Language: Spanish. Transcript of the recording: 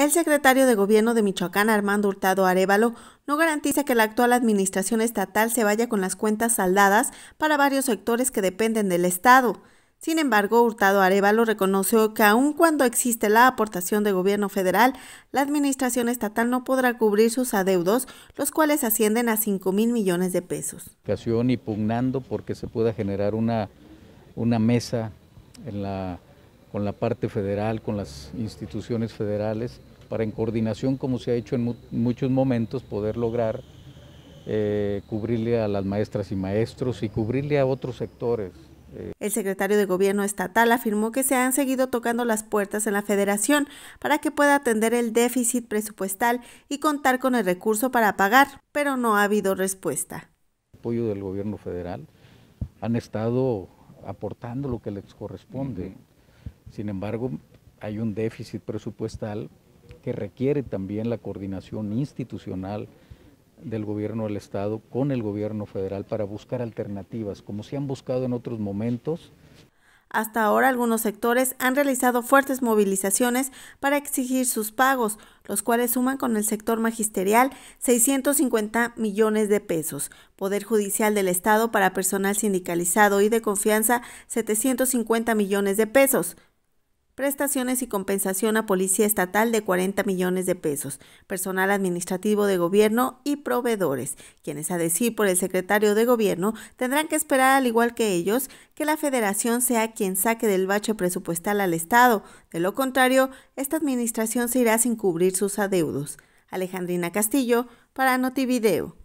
El secretario de Gobierno de Michoacán, Armando Hurtado Arevalo, no garantiza que la actual administración estatal se vaya con las cuentas saldadas para varios sectores que dependen del Estado. Sin embargo, Hurtado Arevalo reconoció que aun cuando existe la aportación de gobierno federal, la administración estatal no podrá cubrir sus adeudos, los cuales ascienden a 5 mil millones de pesos. Y pugnando porque se pueda generar una, una mesa en la con la parte federal, con las instituciones federales, para en coordinación, como se ha hecho en muchos momentos, poder lograr eh, cubrirle a las maestras y maestros y cubrirle a otros sectores. Eh. El secretario de Gobierno estatal afirmó que se han seguido tocando las puertas en la federación para que pueda atender el déficit presupuestal y contar con el recurso para pagar, pero no ha habido respuesta. El apoyo del gobierno federal han estado aportando lo que les corresponde. Sin embargo, hay un déficit presupuestal que requiere también la coordinación institucional del gobierno del Estado con el gobierno federal para buscar alternativas, como se han buscado en otros momentos. Hasta ahora algunos sectores han realizado fuertes movilizaciones para exigir sus pagos, los cuales suman con el sector magisterial 650 millones de pesos, Poder Judicial del Estado para personal sindicalizado y de confianza 750 millones de pesos, prestaciones y compensación a Policía Estatal de 40 millones de pesos, personal administrativo de gobierno y proveedores, quienes a decir por el secretario de gobierno tendrán que esperar al igual que ellos que la federación sea quien saque del bache presupuestal al Estado, de lo contrario, esta administración se irá sin cubrir sus adeudos. Alejandrina Castillo, para Notivideo.